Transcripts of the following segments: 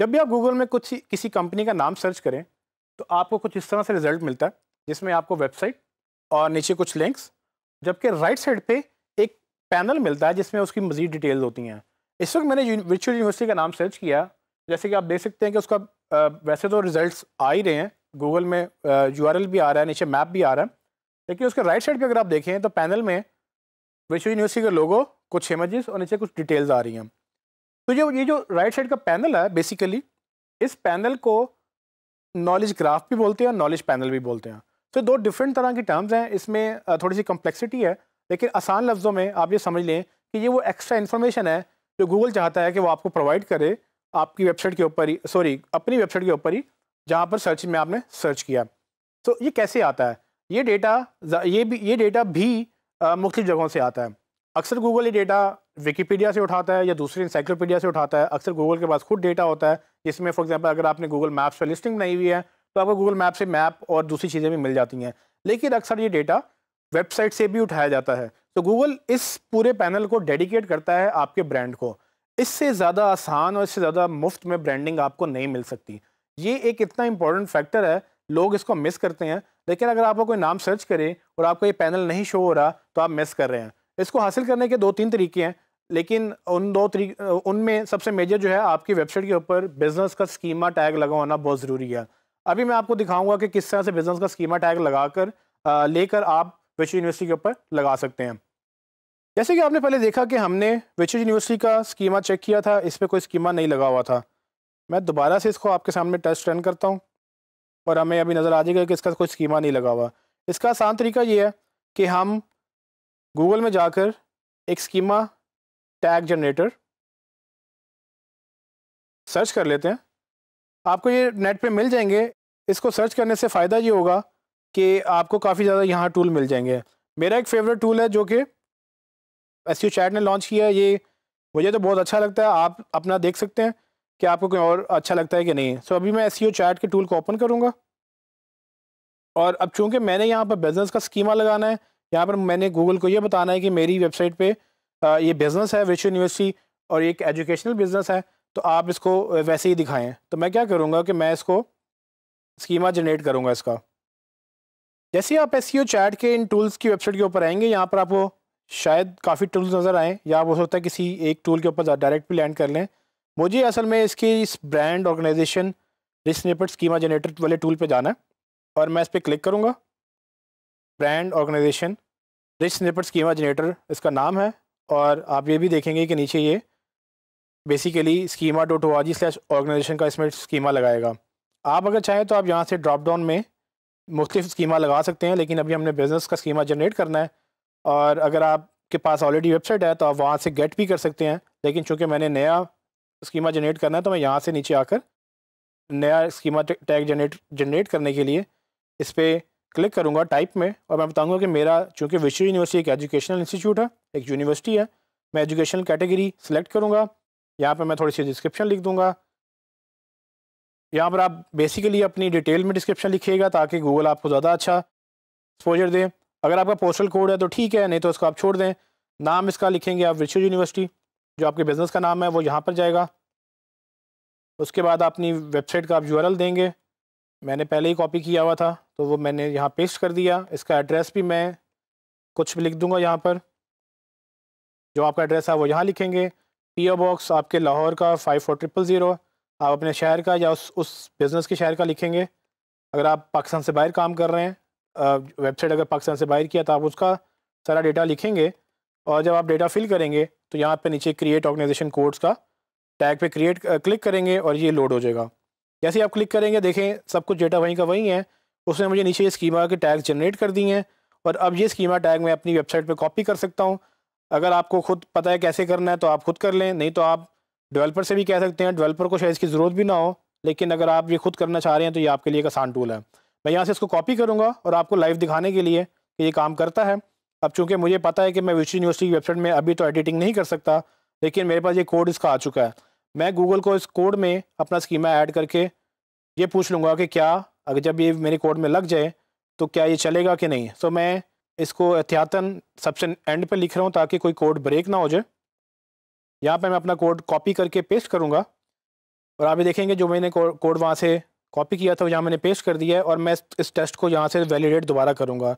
जब भी आप गूगल में कुछ किसी कंपनी का नाम सर्च करें तो आपको कुछ इस तरह से रिजल्ट मिलता है जिसमें आपको वेबसाइट और नीचे कुछ लिंक्स जबकि राइट साइड पे एक पैनल मिलता है जिसमें उसकी मजीद डिटेल्स होती हैं इस वक्त मैंने विचुअल यूनिवर्सिटी का नाम सर्च किया जैसे कि आप देख सकते हैं कि उसका वैसे तो रिजल्ट आ ही रहे हैं गूगल में यू भी आ रहा है नीचे मैप भी आ रहा है लेकिन उसके राइट साइड पर अगर आप देखें तो पैनल में विश्व यूनिवर्सिटी का लोगो कुछ इमेजेस और नीचे कुछ डिटेल्स आ रही हैं तो जो ये जो राइट साइड का पैनल है बेसिकली इस पैनल को नॉलेज ग्राफ भी बोलते हैं और नॉलेज पैनल भी बोलते हैं तो दो डिफरेंट तरह की टर्म्स हैं इसमें थोड़ी सी कम्प्लेक्सिटी है लेकिन आसान लफ्ज़ों में आप ये समझ लें कि ये वो एक्स्ट्रा इन्फॉर्मेशन है जो गूगल चाहता है कि वो आपको प्रोवाइड करे आपकी वेबसाइट के ऊपर ही सॉरी अपनी वेबसाइट के ऊपर ही जहाँ पर सर्च में आपने सर्च किया तो ये कैसे आता है ये डेटा ये भी ये डेटा भी मुख्तु जगहों से आता है अक्सर गूगल ये डेटा विकीपीडिया से उठाता है या दूसरी इंसाइक्लोपीडिया से उठाता है अक्सर गूगल के पास खुद डेटा होता है जिसमें फॉर एग्जांपल अगर आपने गूगल मैप्स पर लिस्टिंग बनाई हुई है तो आपको गूगल मैप से मैप और दूसरी चीज़ें भी मिल जाती हैं लेकिन अक्सर ये डेटा वेबसाइट से भी उठाया जाता है तो गूगल इस पूरे पैनल को डेडिकेट करता है आपके ब्रांड को इससे ज़्यादा आसान और इससे ज़्यादा मुफ्त में ब्रांडिंग आपको नहीं मिल सकती ये एक इतना इंपॉर्टेंट फैक्टर है लोग इसको मिस करते हैं लेकिन अगर आपको कोई नाम सर्च करें और आपको ये पैनल नहीं शो हो रहा तो आप मिस कर रहे हैं इसको हासिल करने के दो तीन तरीके हैं लेकिन उन दो तरी उनमें सबसे मेजर जो है आपकी वेबसाइट के ऊपर बिज़नेस का स्कीमा टैग लगवाना बहुत ज़रूरी है अभी मैं आपको दिखाऊंगा कि किस तरह से बिज़नेस का स्कीमा टैग लगाकर लेकर आप विश्व यूनिवर्सिटी के ऊपर लगा सकते हैं जैसे कि आपने पहले देखा कि हमने विश्व यूनिवर्सिटी का स्कीमा चेक किया था इस पर कोई स्कीमा नहीं लगा हुआ था मैं दोबारा से इसको आपके सामने टेस्ट रन करता हूँ और हमें अभी नज़र आ जाएगा कि इसका कोई स्कीमा नहीं लगा हुआ इसका आसान तरीका ये है कि हम गूगल में जाकर एक स्कीमा टैग जनरेटर सर्च कर लेते हैं आपको ये नेट पे मिल जाएंगे इसको सर्च करने से फ़ायदा ये होगा कि आपको काफ़ी ज़्यादा यहाँ टूल मिल जाएंगे मेरा एक फेवरेट टूल है जो कि एस चैट ने लॉन्च किया है ये मुझे तो बहुत अच्छा लगता है आप अपना देख सकते हैं कि आपको कोई और अच्छा लगता है कि नहीं सो so, अभी मैं एस चैट के टूल को ओपन करूँगा और अब चूँकि मैंने यहाँ पर बिज़नेस का स्कीमा लगाना है यहाँ पर मैंने गूगल को ये बताना है कि मेरी वेबसाइट पर ये बिज़नेस है विश्व यूनिवर्सिटी और एक एजुकेशनल बिज़नेस है तो आप इसको वैसे ही दिखाएं तो मैं क्या करूँगा कि मैं इसको स्कीमा जनरेट करूँगा इसका जैसे आप एस चैट e के इन टूल्स की वेबसाइट के ऊपर आएंगे यहाँ पर आपको शायद काफ़ी टूल्स नज़र आएँ या हो सकता है किसी एक टूल के ऊपर डायरेक्ट भी लैंड कर लें मुझे असल में इसकी इस brand organization rich schema generator वाले टूल पे जाना है और मैं इस पर क्लिक करूँगा brand organization rich schema generator इसका नाम है और आप ये भी देखेंगे कि नीचे ये basically schema dot O R slash organization का इसमें स्कीमा लगाएगा आप अगर चाहें तो आप यहाँ से ड्रॉप डाउन में मुख्तफ स्कीमा लगा सकते हैं लेकिन अभी हमने बिज़नेस का स्कीमा जनरेट करना है और अगर आपके पास ऑलरेडी वेबसाइट है तो आप वहाँ से गेट भी कर सकते हैं लेकिन चूँकि मैंने नया स्कीमा जनरेट करना है तो मैं यहाँ से नीचे आकर नया स्कीमा टैग जनरेट जनरेट करने के लिए इस पर क्लिक करूँगा टाइप में और मैं बताऊँगा कि मेरा चूँकि विश्व यूनिवर्सिटी एक एजुकेशनल इंस्टीट्यूट है एक यूनिवर्सिटी है मैं एजुकेशनल कैटेगरी सेलेक्ट करूँगा यहाँ पर मैं थोड़ी सी डिस्क्रिप्शन लिख दूँगा यहाँ पर आप बेसिकली अपनी डिटेल में डिस्क्रिप्शन लिखिएगा ताकि गूगल आपको ज़्यादा अच्छा एक्सपोजर दें अगर आपका पोस्टल कोड है तो ठीक है नहीं तो उसको आप छोड़ दें नाम इसका लिखेंगे आप विश्व यूनिवर्सिटी जो आपके बिज़नेस का नाम है वो यहाँ पर जाएगा उसके बाद अपनी वेबसाइट का आप यू देंगे मैंने पहले ही कॉपी किया हुआ था तो वो मैंने यहाँ पेस्ट कर दिया इसका एड्रेस भी मैं कुछ भी लिख दूँगा यहाँ पर जो आपका एड्रेस है वो यहाँ लिखेंगे पी बॉक्स आपके लाहौर का फाइव फोर ट्रिपल ज़ीरो आप अपने शहर का या उस उस बिज़नेस के शहर का लिखेंगे अगर आप पाकिस्तान से बाहर काम कर रहे हैं वेबसाइट अगर पाकिस्तान से बाहर किया तो आप उसका सारा डेटा लिखेंगे और जब आप डेटा फिल करेंगे तो यहाँ पे नीचे क्रिएट ऑर्गेनाइजेशन कोड्स का टैग पे क्रिएट क्लिक करेंगे और ये लोड हो जाएगा जैसे आप क्लिक करेंगे देखें सब कुछ डेटा वहीं का वहीं है उसने मुझे नीचे स्कीमा के टैग जनरेट कर दिए हैं और अब ये स्कीमा टैग मैं अपनी वेबसाइट पर कॉपी कर सकता हूँ अगर आपको खुद पता है कैसे करना है तो आप खुद कर लें नहीं तो आप डेवलपर से भी कह सकते हैं डेवलपर को शायद इसकी ज़रूरत भी ना हो लेकिन अगर आप ये खुद करना चाह रहे हैं तो ये आपके लिए एक आसान टूल है मैं यहाँ से इसको कॉपी करूँगा और आपको लाइव दिखाने के लिए कि ये काम करता है अब चूँकि मुझे पता है कि मैं विश्व यूनिवर्सिटी की वेबसाइट में अभी तो एडिटिंग नहीं कर सकता लेकिन मेरे पास ये कोड इसका आ चुका है मैं गूगल को इस कोड में अपना स्कीमा ऐड करके ये पूछ लूँगा कि क्या अगर जब ये मेरे कोड में लग जाए तो क्या ये चलेगा कि नहीं सो मैं इसको एहतियातन सबसे एंड पे लिख रहा हूँ ताकि कोई कोड ब्रेक ना हो जाए यहाँ पे मैं अपना कोड कॉपी करके पेस्ट करूँगा और आप ये देखेंगे जो मैंने कोड वहाँ से कॉपी किया था वो यहाँ मैंने पेस्ट कर दिया है और मैं इस टेस्ट को यहाँ से वैलिडेट दोबारा करूँगा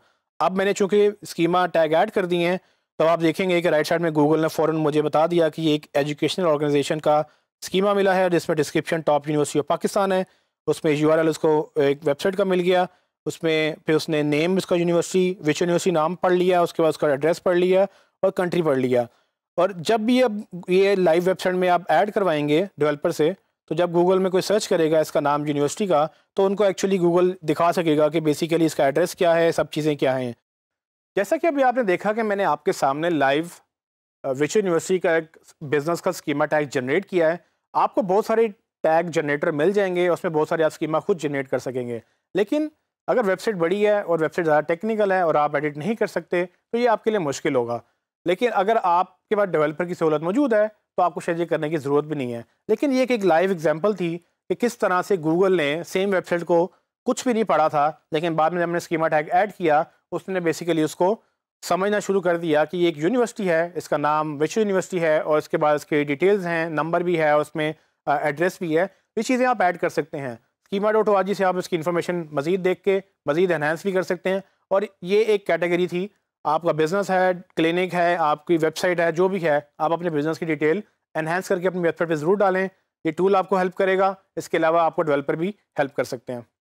अब मैंने चूँकि स्कीमा टैग ऐड कर दिए हैं तो आप देखेंगे कि राइट साइड में गूगल ने फ़ौरन मुझे बता दिया कि ये एक एजुकेशनल ऑर्गेनाइजेशन का स्कीमा मिला है जिसमें description top university of Pakistan है उसमें यू उसको एक वेबसाइट का मिल गया उसमें फिर उसने नेम उसका यूनिवर्सिटी विच यूनिवर्सिटी नाम पढ़ लिया उसके बाद उसका एड्रेस पढ़ लिया और कंट्री पढ़ लिया और जब भी अब ये लाइव वेबसाइट में आप ऐड करवाएंगे डेवलपर से तो जब गूगल में कोई सर्च करेगा इसका नाम यूनिवर्सिटी का तो उनको एक्चुअली गूगल दिखा सकेगा कि बेसिकली इसका एड्रेस क्या है सब चीज़ें क्या हैं जैसा कि अभी आपने देखा कि मैंने आपके सामने लाइव विश्व यूनिवर्सिटी का एक बिजनेस का स्कीमा टैग जनरेट किया है आपको बहुत सारे टैग जनरेटर मिल जाएंगे उसमें बहुत सारे आप स्कीमा खुद जनरेट कर सकेंगे लेकिन अगर वेबसाइट बड़ी है और वेबसाइट ज़्यादा टेक्निकल है और आप एडिट नहीं कर सकते तो ये आपके लिए मुश्किल होगा लेकिन अगर आपके पास डेवलपर की सहूलत मौजूद है तो आपको शायद ये करने की ज़रूरत भी नहीं है लेकिन ये एक लाइव एग्जाम्पल थी कि किस तरह से गूगल ने सेम वेबसाइट को कुछ भी नहीं पढ़ा था लेकिन बाद में हमने स्कीमा टैग ऐड किया उसने बेसिकली उसको समझना शुरू कर दिया कि एक यूनिवर्सिटी है इसका नाम विश्व यूनिवर्सिटी है और इसके बाद इसके डिटेल्स हैं नंबर भी है और उसमें एड्रेस भी है ये चीज़ें आप ऐड कर सकते हैं स्कीमा डॉट ओ से आप इसकी इन्फॉर्मेशन मज़ीद देख के मज़ीद इन्हेंस भी कर सकते हैं और ये एक कैटेगरी थी आपका बिज़नेस है क्लिनिक है आपकी वेबसाइट है जो भी है आप अपने बिज़नेस की डिटेल एनहेंस करके अपनी वेबसाइट पर ज़रूर डालें ये टूल आपको हेल्प करेगा इसके अलावा आपको डेवलपर भी हेल्प कर सकते हैं